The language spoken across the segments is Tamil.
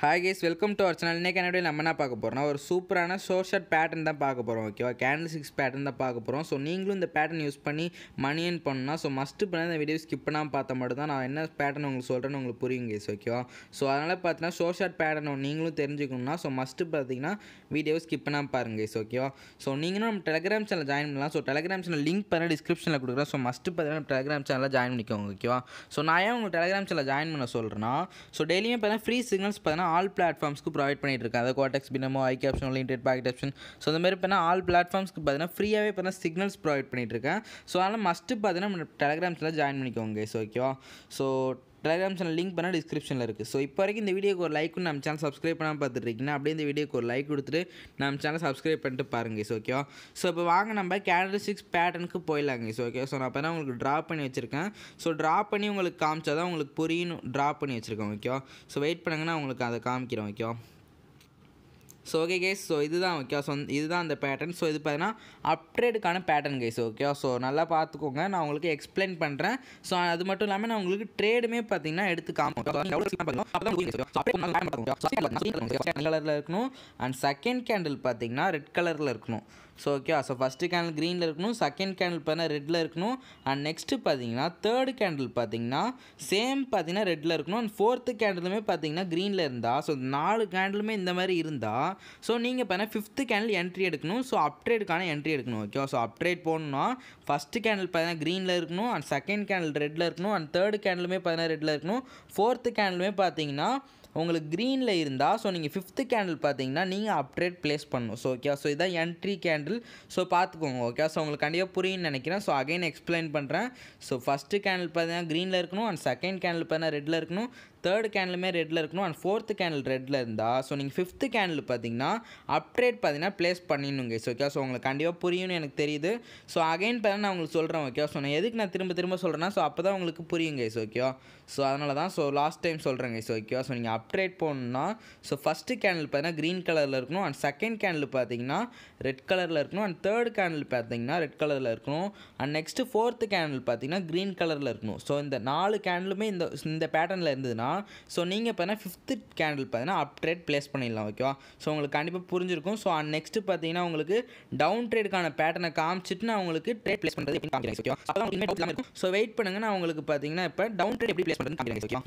hi guys welcome to our channel இன்றைக்கி நம்ம என்ன பார்க்க போகிறோம்னா ஒரு சூப்பரான ஷோஷர்ட் பேட்டர்ன் தான் பார்க்க போகிறோம் ஓகேவா கேண்டில் சிக்ஸ் பேட்டர்ன் தான் பார்க்க போகிறோம் ஸோ நீங்களும் இந்த பேட்டர்ன் யூஸ் பண்ணி மணி ஏன் பண்ணணும் ஸோ மஸ்ட்டு பண்ணி இந்த வீடியோ ஸ்கிப் பண்ணாமல் பார்த்தா மட்டும் தான் நான் என்ன பேட்டர்ன் உங்களுக்கு சொல்கிறேன்னு உங்களுக்கு புரியும் கேஸ் ஓகேவா ஸோ அதனால் பார்த்தீங்கன்னா ஷோஷர்ட் பேட்டர்ன் நீங்களும் தெரிஞ்சுக்கணும்னா ஸோ மஸ்ட்டு பார்த்தீங்கன்னா வீடியோ ஸ்கிப் பண்ணாமல் பாருங்க கேஸ் ஓகேவா ஸோ நீங்களும் நம்ம டெலிகிராம் சேனல் ஜாயின் பண்ணலாம் ஸோ டெலிகிராம் சேனல் லிங்க் பண்ண டிஸ்கிரிப்ஷனில் கொடுக்குறேன் ஸோ மஸ்ட்டு பார்த்தீங்கன்னா டெலிகிராம் சேனலில் ஜாயின் பண்ணிக்கோங்க ஓகேவா ஸோ நான் ஏன் உங்களுக்கு டெலிகிராம் சேனலில் ஜாயின் பண்ண சொல்கிறேன்னா ஸோ டெய்லியுமே பார்த்தீங்கன்னா ஃப்ரீ சிக்னல்ஸ் பார்த்தீங்கன்னா ஆல் பிளாட்ஃபார்ம்ஸ்க்கு ப்ரொவைட் இருக்கு அதாவது கோட்டெக்ஸ் பின்னமோ ஐ கேப்ஷன் லிமிடெட் பேக்கெட் ஆப்ஷன் ஸோ அந்த மாதிரி பார்த்தீங்கன்னா ஆல் பிளாட்ஃபார்ம்ஸ்க்கு பார்த்தீங்கன்னா ஃப்ரீயாகவே பார்த்தீங்கன்னா சிக்னல்ஸ் ப்ரொவைட் இருக்கேன் ஸோ அதனால் மஸ்ட்டு பார்த்தீங்கன்னா நம்ம டெலகிராம்ஸில் ஜாயின் பண்ணிக்கோங்க ஸோ ஓகேவா ஸோ டெலிகிராம் சேனல் லிங்க் பண்ணால் டிஸ்கிரிப்ஷனில் இருக்குது ஸோ இப்போ வரைக்கும் இந்த வீடியோக்கு ஒரு லைக்கும் நம்ம சேனல் சப்ஸ்கிரைப் பண்ணாமல் பார்த்துட்ருக்கீங்கன்னா அப்படியே இந்த வீடியோக்கு ஒரு லைக் கொடுத்துட்டு நம்ம சேனல் சப்ஸ்கிரைப் பண்ணிட்டு பாருங்க ஸோ ஓகேவா ஸோ இப்போ வாங்க நம்ம சிக்ஸ் பேட்டர்னுக்கு போயிடலாங்க ஸோ ஓகே ஸோ நான் இப்போ உங்களுக்கு ட்ரா பண்ணி வச்சுருக்கேன் ஸோ ட்ரா பண்ணி உங்களுக்கு காமிச்சா தான் உங்களுக்கு புரியணும் ட்ரா பண்ணி வச்சுருக்கேன் ஓகேவா ஸோ வெயிட் பண்ணுங்கன்னா உங்களுக்கு அதை காமிக்கிறேன் ஓகேவா ஸோ ஓகே கேஸ் ஸோ இதுதான் ஓகே ஸோ இதுதான் அந்த பேட்டர்ன் ஸோ இது பார்த்தீங்கன்னா அப்டேட்டுக்கான பேட்டர்ன் கேஸ் ஓகே ஸோ நல்லா பார்த்துக்கோங்க நான் உங்களுக்கு எக்ஸ்பிளைன் பண்ணுறேன் ஸோ அது மட்டும் இல்லாமல் நான் உங்களுக்கு ட்ரேடுமே பார்த்தீங்கன்னா எடுத்து காமிக்கும் கலரில் இருக்கணும் அண்ட் செகண்ட் கேண்டில் பார்த்தீங்கன்னா ரெட் கலரில் இருக்கணும் ஸோ ஓகேவா ஸோ ஃபஸ்ட்டு கேண்டில் க்ரீனில் இருக்கணும் செகண்ட் கேண்டில் பார்த்தீங்கன்னா ரெட்டில் இருக்கணும் அண்ட் நெக்ஸ்ட்டு பார்த்தீங்கன்னா தேர்டு கேண்டில் பார்த்தீங்கன்னா சேம் பார்த்தீங்கன்னா ரெட்டில் இருக்கணும் அண்ட் ஃபோர்த்து கேண்டிலுமே பார்த்தீங்கன்னா க்ரீனில் இருந்தால் ஸோ நாலு கேண்டிலுமே இந்த மாதிரி இருந்தால் ஸோ நீங்கள் பார்த்தீங்கன்னா ஃபிஃப்த்து கேண்டில் என்ட்ரி எடுக்கணும் ஸோ அப்ட்ரேடுக்கான என்ட்ரி எடுக்கணும் ஓகேவா ஸோ அப்ட்ரேட் போகணும்னா ஃபஸ்ட்டு கேண்டில் பார்த்தீங்கன்னா க்ரீனில் இருக்கணும் அண்ட் செகண்ட் கேண்டில் ரெட்டில் இருக்கணும் அண்ட் தேர்டு கேண்டிலுமே பார்த்தீங்கன்னா ரெட்டில் இருக்கணும் ஃபோர்த்து கேண்டிலுமே பார்த்தீங்கன்னா உங்களுக்கு க்ரீனில் இருந்தால் ஸோ நீங்கள் ஃபிஃப்த்து கேண்டில் பார்த்தீங்கன்னா நீங்கள் அப்டேட் ப்ளேஸ் பண்ணணும் ஸோ ஓகே ஸோ இதான் என்ட்ரி கேண்டில் ஸோ பார்த்துக்கோங்க ஓகே ஸோ உங்களுக்கு கண்டிப்பாக புரியும்னு நினைக்கிறேன் ஸோ அகைன் எக்ஸ்பிளைன் பண்ணுறேன் ஸோ ஃபஸ்ட்டு கேண்டில் பார்த்தீங்கன்னா க்ரீனில் இருக்கணும் அண்ட் செகண்ட் கேண்டில் பார்த்தீங்கன்னா ரெட்டில் இருக்கணும் தேர்ட் கேண்டலுமே ரெட்டில் இருக்கணும் அண்ட் ஃபோர்த்து கேண்டில் ரெட்டில் இருந்தால் ஸோ நீங்கள் ஃபிஃப்த்து கேண்டில் பார்த்தீங்கன்னா அப்டேட் பார்த்தீங்கன்னா ப்ளேஸ் பண்ணிடணுங்க ஸோ ஓகே ஸோ உங்களுக்கு கண்டிப்பாக புரியும்னு எனக்கு தெரியுது ஸோ அகைன் பார்த்தீங்கன்னா நான் உங்களுக்கு சொல்கிறேன் ஓகே ஸோ நான் எதுக்கு நான் திரும்ப திரும்ப சொல்கிறேன்னா ஸோ அப்போ தான் உங்களுக்கு புரியுங்க ஸோ ஓகேவா ஸோ அதனால தான் ஸோ லாஸ்ட் டைம் சொல்கிறேங்க ஸோ ஓகேவா ஸோ நீங்கள் அப்டேட் போகணுன்னா ஸோ ஃபஸ்ட்டு கேண்டில் பார்த்தீங்கன்னா க்ரீன் கலரில் இருக்கணும் அண்ட் செகண்ட் கேண்டில் பார்த்தீங்கன்னா ரெட் கலரில் இருக்கணும் அண்ட் தேர்ட் கேண்டில் பார்த்தீங்கன்னா ரெட் கலரில் இருக்கணும் அண்ட் நெக்ஸ்ட்டு ஃபோர்த்து கேண்டில் பார்த்தீங்கன்னா க்ரீன் கலரில் இருக்கணும் ஸோ இந்த நாலு கேண்டிலுமே இந்த இந்த பேட்டர்னில் இருந்ததுன்னா பண்ணலாம் ஸோ நீங்கள் பார்த்தீங்கன்னா ஃபிஃப்த்து கேண்டில் பார்த்தீங்கன்னா அப் ட்ரேட் ப்ளேஸ் பண்ணிடலாம் ஓகேவா ஸோ உங்களுக்கு கண்டிப்பாக புரிஞ்சிருக்கும் ஸோ நெக்ஸ்ட் பார்த்தீங்கன்னா உங்களுக்கு டவுன் ட்ரேடுக்கான பேட்டர்னை காமிச்சிட்டு நான் உங்களுக்கு ட்ரேட் ப்ளேஸ் பண்ணுறது எப்படி காமிக்கிறேன் ஓகேவா ஸோ வெயிட் பண்ணுங்கள் நான் உங்களுக்கு பார்த்தீங்கன்னா இப்போ டவுன் ட்ரேட் எப்படி ப்ளேஸ் பண்ணுறது காமிக்கிறேன் ஓகேவா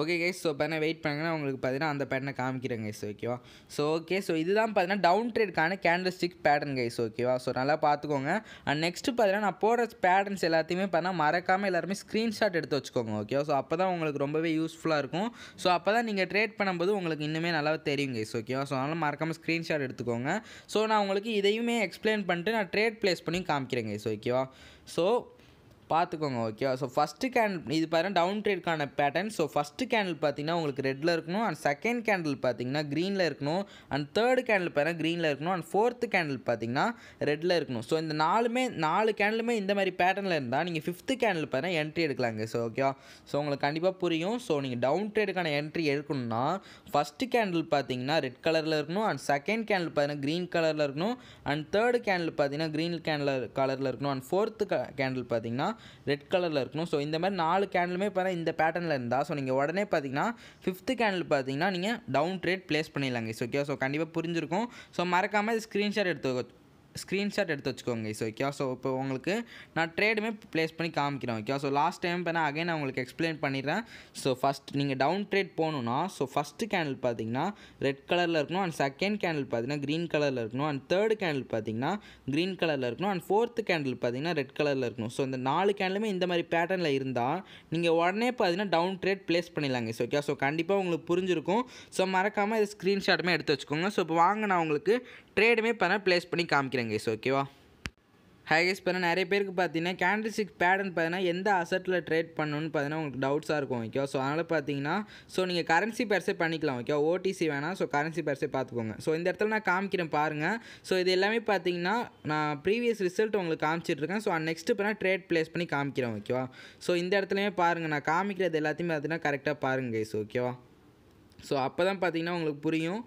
ஓகே கேஸ் ஸோ பெண்ணை வெயிட் பண்ணுங்கன்னா உங்களுக்கு பார்த்தீங்கன்னா அந்த பேட்டனை காமிக்கிறேன் கைஸ் ஓகேவா ஸோ ஓகே ஸோ இதுதான் பார்த்தீங்கன்னா டவுன் ட்ரேட்கான கேண்டில் ஸ்டிக் பேட்டர்ன் கைஸ் ஓகேவா ஸோ நல்லா பார்த்துக்கோங்க அண்ட் நெக்ஸ்ட்டு பார்த்தீங்கன்னா நான் போடுற பேட்டர்ன்ஸ் எல்லாத்தையுமே பார்த்தா மறக்காமல் எல்லாருமே ஸ்க்ரீன்ஷாட் எடுத்து வச்சுக்கோங்க ஓகேவா ஸோ அப்போ தான் உங்களுக்கு ரொம்பவே யூஸ்ஃபுல்லாக இருக்கும் ஸோ அப்போ தான் நீங்கள் ட்ரேட் பண்ணும்போது உங்களுக்கு இன்னுமே நல்லா தெரியும் கைஸ் ஓகேவா ஸோ அதனால் மறக்காமல் ஸ்க்ரீன்ஷாட் எடுத்துக்கோங்க ஸோ நான் உங்களுக்கு இதையுமே எக்ஸ்பிளைன் பண்ணிட்டு நான் ட்ரேட் ப்ளேஸ் பண்ணி காமிக்கிறேன் கைஸ் ஓகேவா ஸோ பார்த்துக்கோங்க ஓகே ஸோ ஃபஸ்ட்டு கேண்டில் இது பார்த்தீங்கன்னா டவுன் ட்ரேட்கான பேட்டர்ன் ஸோ ஃபஸ்ட்டு கேண்டில் பார்த்தீங்கன்னா உங்களுக்கு ரெட்டில் இருக்கணும் அண்ட் செகண்ட் கேண்டில் பார்த்தீங்கன்னா க்ரீனில் இருக்கணும் அண்ட் தேர்டு கேண்டில் பார்த்தீங்கன்னா க்ரீனில் இருக்கணும் அண்ட் ஃபோர்த்து கேண்டில் பார்த்தீங்கன்னா ரெட்டில் இருக்கணும் ஸோ இந்த நாலுமே நாலு கேண்டிலுமே இந்த மாதிரி பேட்டர்னில் இருந்தால் நீங்கள் ஃபிஃப்த்து கேண்டில் பார்த்தீங்கன்னா என்ட்ரி எடுக்கலாங்க ஸோ ஓகே ஸோ உங்களுக்கு கண்டிப்பாக புரியும் ஸோ நீங்கள் டவுன் ட்ரேடுக்கான என்ட்ரி எடுக்கணும்னா ஃபஸ்ட்டு கேண்டில் பார்த்தீங்கன்னா ரெட் கலரில் இருக்கணும் அண்ட் செகண்ட் கேண்டில் பார்த்தீங்கன்னா க்ரீன் கலரில் இருக்கணும் அண்ட் தேர்டு கேண்டில் பார்த்தீங்கன்னா க்ரீன் கேண்டில் கலரில் இருக்கணும் அண்ட் ஃபோர்த்து கேண்டில் பார்த்தீங்கன்னா ரெட் கலரில் இருக்கணும் ஸோ இந்த மாதிரி நாலு கேண்டிலுமே பார்த்தா இந்த பேட்டர்னில் இருந்தால் ஸோ நீங்கள் உடனே பார்த்தீங்கன்னா ஃபிஃப்த்து கேண்டில் பார்த்தீங்கன்னா நீங்கள் டவுன் ட்ரேட் ப்ளேஸ் பண்ணிடலாங்க ஓகே ஸோ கண்டிப்பாக புரிஞ்சிருக்கும் ஸோ மறக்காமல் ஸ்க்ரீன்ஷாட் எடுத்து ஸ்க்ரீன்ஷாட் எடுத்து வச்சுக்கோங்க ஸோ ஓகே ஸோ இப்போ உங்களுக்கு நான் ட்ரேடுமே ப்ளேஸ் பண்ணி காமிக்கிறேன் ஓகே ஸோ லாஸ்ட் டைம் இப்போ நான் அகைன் உங்களுக்கு எக்ஸ்பிளைன் பண்ணிடுறேன் ஸோ ஃபஸ்ட் நீங்கள் டவுன் ட்ரேட் போகணுன்னா ஸோ ஃபஸ்ட்டு கேண்டில் பார்த்தீங்கன்னா ரெட் கலரில் இருக்கணும் அண்ட் செகண்ட் கேண்டில் பார்த்தீங்கன்னா க்ரீன் கலரில் இருக்கணும் அண்ட் தேர்டு கேண்டில் பார்த்தீங்கன்னா க்ரீன் கலரில் இருக்கணும் அண்ட் ஃபோர்த்து கேண்டில் பார்த்தீங்கன்னா ரெட் கலரில் இருக்கணும் ஸோ இந்த நாலு கேண்டிலுமே இந்த மாதிரி பேட்டர்னில் இருந்தால் நீங்கள் உடனே பார்த்தீங்கன்னா டவுன் ட்ரேட் ப்ளேஸ் பண்ணிடலாங்க ஸோ ஓகே ஸோ கண்டிப்பாக உங்களுக்கு புரிஞ்சிருக்கும் ஸோ மறக்காமல் இது ஸ்க்ரீன்ஷாட்டுமே எடுத்து வச்சுக்கோங்க ஸோ இப்போ வாங்க நான் உங்களுக்கு ட்ரேடுமே பண்ண ப்ளேஸ் பண்ணி காமிக்கிறேங்க கைஸ் ஓகேவா ஹைகேஸ் பண்ண நிறைய பேருக்கு பார்த்தீங்கன்னா கேண்டில் சிக்ஸ் பேடர்ன் பார்த்தீங்கன்னா எந்த அசட்டில் ட்ரேட் பண்ணணும்னு பார்த்தீங்கன்னா உங்களுக்கு டவுட்ஸாக இருக்கும் ஓகேவா ஸோ அதனால் பார்த்தீங்கன்னா ஸோ நீங்கள் கரன்சி பேர்ஸே பண்ணிக்கலாம் ஓகே ஓடிசி வேணாம் ஸோ கரன்சி பேர்ஸே பார்த்துக்கோங்க ஸோ இந்த இடத்துல நான் காமிக்கிறேன் பாருங்கள் ஸோ இது எல்லாமே பார்த்தீங்கன்னா நான் ப்ரீவியஸ் ரிசல்ட் உங்களுக்கு காமிச்சிட்ருக்கேன் ஸோ நெக்ஸ்ட் பண்ணால் ட்ரேட் ப்ளேஸ் பண்ணி காமிக்கிறேன் ஓகேவா ஸோ இந்த இடத்துலையுமே பாருங்கள் நான் காமிக்கிறது எல்லாத்தையும் பார்த்தீங்கன்னா கரெக்டாக பாருங்கள் கைஸ் ஓகேவா ஸோ அப்போ தான் பார்த்தீங்கன்னா உங்களுக்கு புரியும்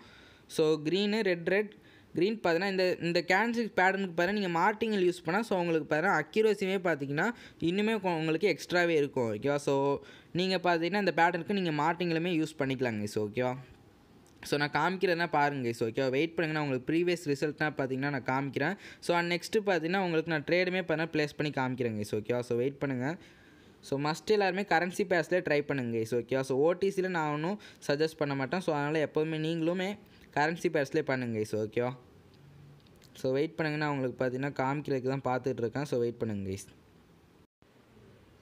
so green red red green பார்த்தீங்கன்னா இந்த இந்த கேன்சிக் பேட்டர்னுக்கு பாருங்கள் நீங்கள் மார்டிங்கில் யூஸ் பண்ணால் ஸோ உங்களுக்கு பார்த்தீங்கன்னா அக்யூரேசியுமே பார்த்தீங்கன்னா இன்னுமே உங்களுக்கு எக்ஸ்ட்ராவே இருக்கும் ஓகேவா ஸோ நீங்கள் பார்த்தீங்கன்னா இந்த பேட்டர்னுக்கு நீங்கள் மார்டிங்கிலுமே யூஸ் பண்ணிக்கலாங்க ஸோ ஓகேவா ஸோ நான் காமிக்கிறேன்னா பாருங்க ஸோ ஓகேவா வெயிட் பண்ணுங்கன்னா உங்களுக்கு ப்ரீவியஸ் ரிசல்ட்னா பார்த்தீங்கன்னா நான் காமிக்கிறேன் ஸோ நெக்ஸ்ட்டு பார்த்தீங்கன்னா உங்களுக்கு நான் ட்ரேடுமே பண்ண ப்ளேஸ் பண்ணி காமிக்கிறேங்க ஸோ ஓகேவா ஸோ வெயிட் பண்ணுங்கள் ஸோ மஸ்ட் எல்லாருமே கரன்சி பேஸ்லேயே ட்ரை பண்ணுங்க ஸோ ஓகேவா ஸோ ஓடிசியில் நான் ஒன்றும் சஜஸ்ட் பண்ண மாட்டேன் ஸோ அதனால் எப்போதுமே நீங்களுமே கரன்சி பேஸ்லேயே பண்ணுங்க ஸோ ஓகேவா ஸோ வெயிட் பண்ணுங்கன்னா அவங்களுக்கு பார்த்தீங்கன்னா காமிக்கிறதுக்கு தான் பார்த்துட்ருக்கேன் ஸோ வெயிட் பண்ணுங்கள் கைஸ்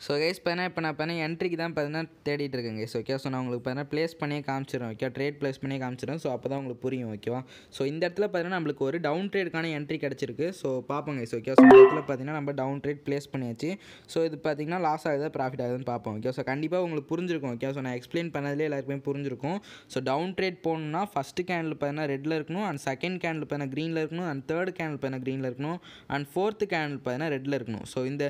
ஸோ கைஸ் பார்த்தீங்கன்னா இப்போ நான் பார்த்தீங்கன்னா என்ட்ரிக்கு தான் பார்த்தீங்கன்னா தேடிட்டு இருக்கேன் கைஸ் ஓகே ஸோ நான் உங்களுக்கு பார்த்தீங்கன்னா ப்ளேஸ் பண்ணியே காமிச்சிடும் ஓகே ட்ரேட் ப்ளேஸ் பண்ணியே காமிச்சிடும் ஸோ அப்போ தான் உங்களுக்கு புரியும் ஓகேவா ஸோ இந்த இடத்துல பார்த்தீங்கன்னா நம்மளுக்கு ஒரு டவுன் ட்ரேடுக்கான என்ட்ரி கிடச்சிருக்கு ஸோ பார்ப்போம் கைஸ் ஓகே ஸோ இந்த இடத்துல பார்த்தீங்கன்னா நம்ம டவுன் ட்ரேட் ப்ளேஸ் பண்ணியாச்சு ஸோ இது பார்த்தீங்கன்னா லாஸ் ஆகுதா ப்ராஃபிட் ஆகுதுன்னு பார்ப்போம் ஓகே ஸோ கண்டிப்பாக உங்களுக்கு புரிஞ்சிருக்கும் ஓகே ஸோ நான் எக்ஸ்பிளைன் பண்ணதுலேயே எல்லாருக்குமே புரிஞ்சிருக்கும் ஸோ டவுன் ட்ரேட் போகணும்னா ஃபஸ்ட்டு கேண்டில் பார்த்தீங்கன்னா ரெட்டில் இருக்கணும் அண்ட் செகண்ட் கேண்டில் பார்த்தீங்கன்னா க்ரீனில் இருக்கணும் அண்ட் தேர்ட் கேண்டில் பார்த்தீங்கன்னா க்ரீனில் இருக்கணும் அண்ட் ஃபோர்த்து கேண்டில் பார்த்தீங்கன்னா ரெட்டில் இருக்கணும் ஸோ இந்த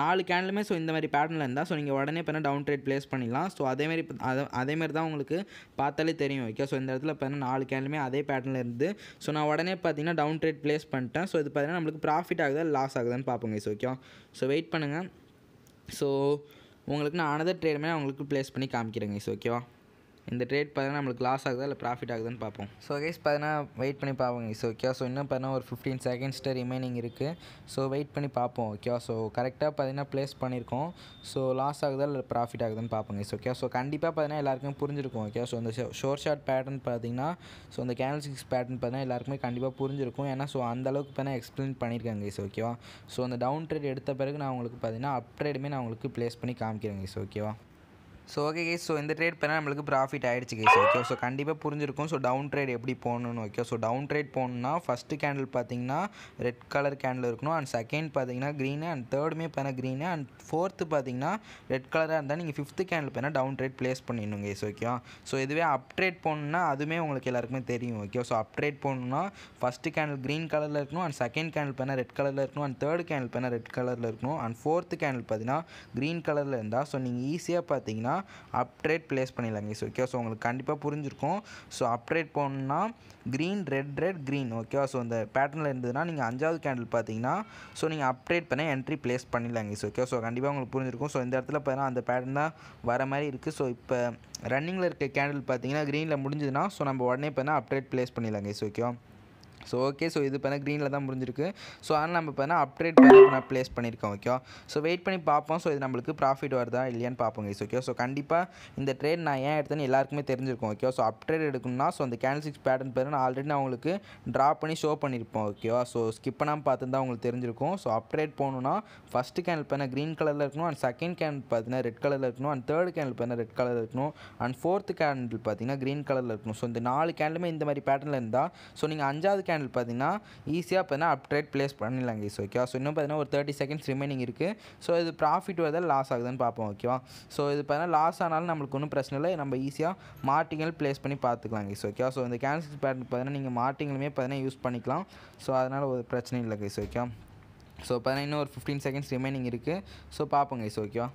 நாலு கேண்டிலுமே ஸோ இந்த மாதிரி பேட்டர்னில் இருந்தால் ஸோ நீங்கள் உடனே இப்போ டவுன் ட்ரேட் ப்ளேஸ் பண்ணிடலாம் ஸோ அதேமாரி இப்போ அதை அதேமாரி தான் உங்களுக்கு பார்த்தாலே தெரியும் ஓகே ஸோ இந்த இடத்துல இப்போ நாலு கேண்டுமே அதே பேட்டர்னில் இருந்து ஸோ நான் உடனே பார்த்தீங்கன்னா டவுன் ட்ரேட் ப்ளேஸ் பண்ணிட்டேன் ஸோ இது பார்த்தீங்கன்னா நம்மளுக்கு ப்ராஃபிட் ஆகுதா லாஸ் ஆகுதான்னு பார்ப்போங்க ஸோ ஓகே ஸோ வெயிட் பண்ணுங்கள் ஸோ உங்களுக்கு நான் அனதர் ட்ரேடுமே நான் உங்களுக்கு ப்ளேஸ் பண்ணி காமிக்கிறேங்க ஸோ ஓகேவா இந்த ட்ரேட் பார்த்தீங்கன்னா நம்மளுக்கு லாஸ் ஆகுதா இல்லை ப்ராஃபிட் ஆகுதுன்னு பார்ப்போம் ஸோ கேஸ் பார்த்தீங்கன்னா வெயிட் பண்ணி பார்ப்போங்க ஸோ ஓகே ஸோ இன்னும் பார்த்தீங்கன்னா ஒரு ஃபிஃப்டீன் செகண்ட்ஸ்ட்டு ரிமைனிங் இருக்குது ஸோ வெயிட் பண்ணி பார்ப்போம் ஓகே ஸோ கரெக்டாக பார்த்தீங்கன்னா ப்ளேஸ் பண்ணியிருக்கோம் ஸோ லாஸ் ஆகுதா இல்லை ப்ராஃபிட் ஆகுதுன்னு பார்ப்போங்க ஸோ ஓகே ஸோ கண்டிப்பாக பார்த்தீங்கன்னா எல்லாருக்கும் புரிஞ்சிருக்கும் ஓகே ஸோ இந்த ஷோர் ஷார்ட் பேட்டர்ன் பார்த்தீங்கன்னா ஸோ இந்த கேனல் சிக்ஸ் பேட்டர்ன் பார்த்தீங்கன்னா எல்லாருக்குமே கண்டிப்பாக புரிஞ்சிருக்கும் ஏன்னா ஸோ அந்தளவுக்கு பார்த்தீங்கன்னா எக்ஸ்பிளைன் பண்ணியிருக்காங்க ஸோ ஓகேவா ஸோ அந்த டவுன் ட்ரேட் எடுத்த பிறகு நான் உங்களுக்கு பார்த்தீங்கன்னா அப் ட்ரேடுமே நான் உங்களுக்கு ப்ளேஸ் பண்ணி காமிக்கிறேங்க ஸோ ஓகேவா ஸோ ஓகே கேஸ் ஸோ இந்த ட்ரேட் பண்ணால் நம்மளுக்கு ப்ராஃபிட் ஆகிடுச்சு கேஸ் ஓகே ஸோ கண்டிப்பாக புரிஞ்சிருக்கும் ஸோ டவுன் ட்ரேட் எப்படி போகணும்னு ஓகே ஸோ டவுன் ட்ரேட் போகணுன்னா ஃபஸ்ட்டு கேண்டில் பார்த்தீங்கன்னா ரெட் கலர் கேண்டில் இருக்கணும் அண்ட் செகண்ட் பார்த்தீங்கன்னா க்ரீனு அண்ட் தேர்டுமே பார்த்தா க்ரீனு அண்ட் ஃபோர்த்து பார்த்தீங்கன்னா ரெட் கலராக இருந்தால் நீங்கள் ஃபிஃப்த்து கேண்டில் பண்ணால் டவுன் ட்ரேட் ப்ளேஸ் பண்ணிடணும் கேஸ் ஓகேவா ஸோ இதுவே அப் ட்ரேட் போகணுன்னா அதுவுமே உங்களுக்கு எல்லாருக்குமே தெரியும் ஓகே ஸோ அப் ட்ரேட் போகணுன்னா ஃபஸ்ட்டு கேண்டில் க்ரீன் கலரில் இருக்கணும் அண்ட் செகண்ட் கேண்டில் பண்ணால் ரெட் கலரில் இருக்கணும் அண்ட் தேர்ட் கேண்டில் பண்ணால் ரெட் கலரில் இருக்கணும் அண்ட் ஃபோர்த்து கேண்டில் பார்த்தீங்கன்னா க்ரீன் கலரில் இருந்தால் ஸோ நீங்கள் ஈஸியாக பார்த்தீங்கன்னா அப்டேட் பிளேஸ் பண்ணிடலாங்க ஸோ ஓகேவா ஸோ உங்களுக்கு கண்டிப்பாக புரிஞ்சிருக்கும் ஸோ அப்டேட் போகணுன்னா க்ரீன் ரெட் ரெட் க்ரீன் ஓகேவா ஸோ இந்த பேட்டர்னில் இருந்ததுன்னா நீங்கள் அஞ்சாவது கேண்டில் பார்த்தீங்கன்னா ஸோ நீங்கள் அப்டேட் பண்ண என்ட்ரி பிளேஸ் பண்ணிடலாங்க ஸோ ஓகேவா ஸோ கண்டிப்பாக உங்களுக்கு புரிஞ்சிருக்கும் ஸோ இந்த இடத்துல பார்த்தீங்கன்னா அந்த பேட்டர்ன் தான் வர மாதிரி இருக்குது ஸோ இப்போ ரன்னிங்கில் இருக்க கேண்டில் பார்த்தீங்கன்னா க்ரீனில் முடிஞ்சதுன்னா ஸோ நம்ம உடனே பார்த்தீங்கன்னா அப்டேட் பிளேஸ் பண்ணிடலாங்க ஸோ ஓகேவா ஸோ ஓகே ஸோ இது பார்த்தா க்ரீனில் தான் முடிஞ்சிருக்கு ஸோ அதனால் நம்ம பார்த்தா அப்டேட் நான் ப்ளேஸ் பண்ணியிருக்கோம் ஓகே ஸோ வெயிட் பண்ணி பார்ப்போம் ஸோ இது நம்மளுக்கு ப்ராஃபிட் வருதா இல்லையான்னு பார்ப்போம் கைஸ் ஓகே ஸோ கண்டிப்பாக இந்த ட்ரேட் நான் ஏன் எடுத்தேன்னு எல்லாருக்குமே தெரிஞ்சிருக்கும் ஓகே ஸோ அப்டேட் எடுக்கணும்னா ஸோ அந்த கேண்டில் சிக்ஸ் பேட்டர்ன் பேர் நான் ஆல்ரெடி நான் உங்களுக்கு ட்ரா பண்ணி ஷோ பண்ணியிருப்போம் ஓகேவா ஸோ ஸ்கிப் பண்ணாமல் பார்த்து தான் உங்களுக்கு தெரிஞ்சிருக்கும் ஸோ அப்டேட் போகணுன்னா ஃபஸ்ட்டு கேண்டில் பேனா க்ரீன் கலரில் இருக்கணும் அண்ட் செகண்ட் கேண்டில் பார்த்தீங்கன்னா ரெட் கலரில் இருக்கணும் அண்ட் தேர்ட் கேண்டில் பேனா ரெட் கலரில் இருக்கணும் அண்ட் ஃபோர்த்து கேண்டில் பார்த்தீங்கன்னா க்ரீன் கலரில் இருக்கணும் ஸோ இந்த நாலு கேண்டிலுமே இந்த மாதிரி பேட்டர்னில் இருந்தால் ஸோ நீங்கள் அஞ்சாவது கேண்டில் ஹேண்டில் பார்த்தீங்கன்னா ஈஸியாக பார்த்தீங்கன்னா அப்ட்ரேட் ப்ளேஸ் பண்ணிடலாம் கைஸ் ஓகேவா ஸோ இன்னும் பார்த்தீங்கன்னா ஒரு தேர்ட்டி செகண்ட்ஸ் ரிமைனிங் இருக்குது ஸோ இது ப்ராஃபிட் வருதா லாஸ் ஆகுதுன்னு பார்ப்போம் ஓகேவா ஸோ இது பார்த்தீங்கன்னா லாஸ் ஆனாலும் நம்மளுக்கு ஒன்றும் பிரச்சனை இல்லை நம்ம ஈஸியாக மார்ட்டிங்கல் ப்ளேஸ் பண்ணி பார்த்துக்கலாம் கைஸ் ஓகேவா ஸோ இந்த கேன்சல் பேட் பார்த்தீங்கன்னா நீங்கள் மார்ட்டிங்களுமே பார்த்தீங்கன்னா யூஸ் பண்ணிக்கலாம் ஸோ அதனால் ஒரு பிரச்சனையும் இல்லை கைஸ் ஓகேவா ஸோ பார்த்தீங்கன்னா இன்னும் ஒரு ஃபிஃப்டீன் செகண்ட்ஸ் ரிமைனிங் இருக்குது ஸோ பார்ப்போங்க கைஸ் ஓகேவா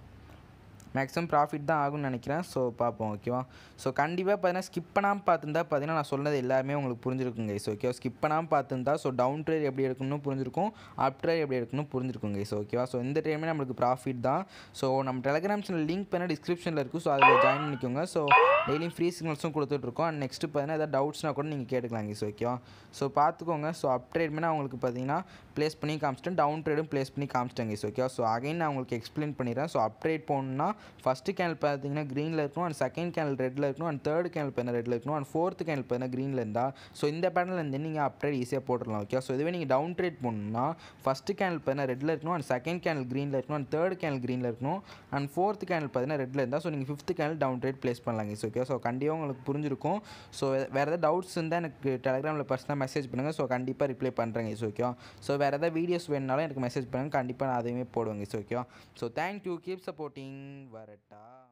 மேக்ஸிமம் ப்ராஃபிட் தான் ஆகும்னு நினைக்கிறேன் ஸோ பார்ப்போம் ஓகேவா ஸோ கண்டிப்பாக பார்த்தீங்கன்னா ஸ்கிப் பண்ணாமல் பார்த்துருந்தா பார்த்தீங்கன்னா நான் சொன்னது எல்லாமே உங்களுக்கு புரிஞ்சிருக்குங்க ஸோ ஓகேவா ஸ்கிப் பண்ணாமல் பார்த்துருந்தா ஸோ டவுன் ட்ரேட் எப்படி எடுக்கணும்னு புரிஞ்சிருக்கும் அப் ட்ரேட் எப்படி எடுக்கணும்னு புரிஞ்சிருக்குங்க ஸோ ஓகேவா ஸோ இந்த டைமே நம்மளுக்கு ப்ராஃபிட் தான் ஸோ நம்ம டெலகிராம் சேனல் லிங்க் பண்ணால் டிஸ்கிரிப்ஷனில் இருக்கும் ஸோ அதில் ஜாயின் பண்ணிக்கோங்க ஸோ டெய்லியும் ஃப்ரீ சிக்னல்ஸும் கொடுத்துட்ருக்கோம் அண்ட் நெக்ஸ்ட்டு பார்த்தீங்கன்னா எதாவது டவுட்ஸ்னால் கூட நீங்கள் கேட்டுக்கலாங்க இஸ் ஓகே ஸோ பார்த்துக்கோங்க ஸோ அப் ட்ரேட் மேலே அவங்களுக்கு பார்த்தீங்கன்னா ப்ளேஸ் பண்ணி காமிச்சிட்டேன் டவுன் ட்ரேடும் ப்ளேஸ் பண்ணி காமிச்சிட்டேங்க ஓகேவா ஸோ அகைன் நான் உங்களுக்கு எக்ஸ்பிளைன் பண்ணிடுறேன் so up trade first candle பார்த்தீங்கன்னா க்ரீனில் இருக்கணும் அண்ட் செகண்ட் கேனல் ரெட்டில் இருக்கணும் அண்ட் தேர்ட் கேனல் பார்த்தீங்கன்னா ரெட்டில் இருக்கணும் அண்ட் ஃபோர்த் கேனல் பார்த்தீங்கன்னா க்ரீனில் இருந்தால் ஸோ இந்த பேனலில் இருந்து நீங்கள் அப் ட்ரேட் ஈஸியாக போட்டுடலாம் ஓகே ஸோ இதுவே நீங்கள் டவுன் ட்ரேட் போகணும்னா ஃபஸ்ட்டு கேனல் பார்த்தீங்கன்னா ரெட்டில் இருக்கணும் அண்ட் செகண்ட் கேனல் க்ரீனில் இருக்கணும் அண்ட் தேர்ட் கேனல் க்ரீனில் இருக்கணும் அண்ட் ஃபோர்த் கேனல் பார்த்தீங்கன்னா ரெட்டில் இருந்தால் ஸோ நீங்கள் fifth candle down trade place பண்ணலாங்க ஸோ இருக்குது ஸோ கண்டிப்பாக உங்களுக்கு புரிஞ்சிருக்கும் ஸோ வேறு எதாவது டவுட்ஸ் இருந்தால் எனக்கு டெலிகிராமில் பர்சனாக மெசேஜ் பண்ணுங்கள் ஸோ கண்டிப்பாக ரிப்ளை பண்ணுறேங்க இஸ் ஓகே ஸோ வேறு எதாவது வீடியோஸ் வேணுனாலும் எனக்கு மெசேஜ் பண்ணுங்கள் கண்டிப்பாக நான் அதையுமே போடுவேங்க இஸ் ஓகேவா ஸோ தேங்க்யூ கீப் சப்போர்ட்டிங் வரட்டா